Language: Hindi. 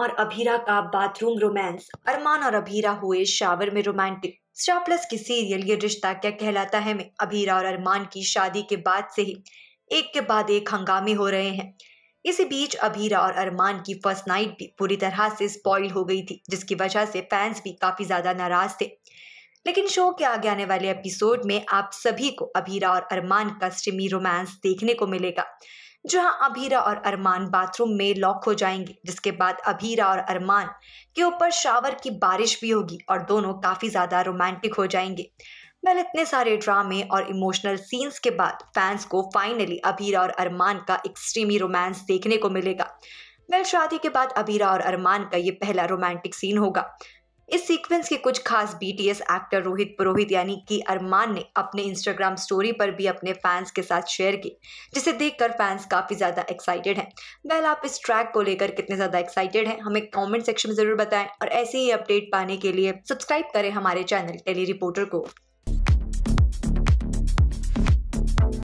और अभीरा का बाथरूम रोमांस अरमान और अभीरा हुए शावर में रोमांटिक स्टार प्लस की सीरियल ये रिश्ता क्या कहलाता है में अभीरा और अरमान की शादी के बाद से ही एक के बाद एक हंगामे हो रहे हैं इसी बीच अभीरा और अरमान की फर्स्ट नाइट भी पूरी तरह से स्पॉइल हो गई थी जिसकी वजह से फैंस भी काफी ज्यादा नाराज थे लेकिन शो के आगे आने वाले एपिसोड में आप सभी को अभीरा और अरमान का स्टिमी रोमांस देखने को मिलेगा जहां अभीरा और अरमान बाथरूम में लॉक हो जाएंगे जिसके बाद अभीरा और अरमान के ऊपर शावर की बारिश भी होगी और दोनों काफ़ी ज़्यादा रोमांटिक हो जाएंगे वेल इतने सारे ड्रामे और इमोशनल सीन्स के बाद फैंस को फाइनली अभीरा और अरमान का एक्सट्रीमी रोमांस देखने को मिलेगा वेल शादी के बाद अभीरा और अरमान का ये पहला रोमांटिक सीन होगा इस सीक्वेंस के कुछ खास बीटीएस एक्टर रोहित पुरोहित यानी कि अरमान ने अपने इंस्टाग्राम स्टोरी पर भी अपने फैंस के साथ शेयर की जिसे देखकर फैंस काफ़ी ज़्यादा एक्साइटेड हैं वेल आप इस ट्रैक को लेकर कितने ज़्यादा एक्साइटेड हैं हमें कमेंट सेक्शन में ज़रूर बताएं और ऐसे ही अपडेट पाने के लिए सब्सक्राइब करें हमारे चैनल टेली रिपोर्टर को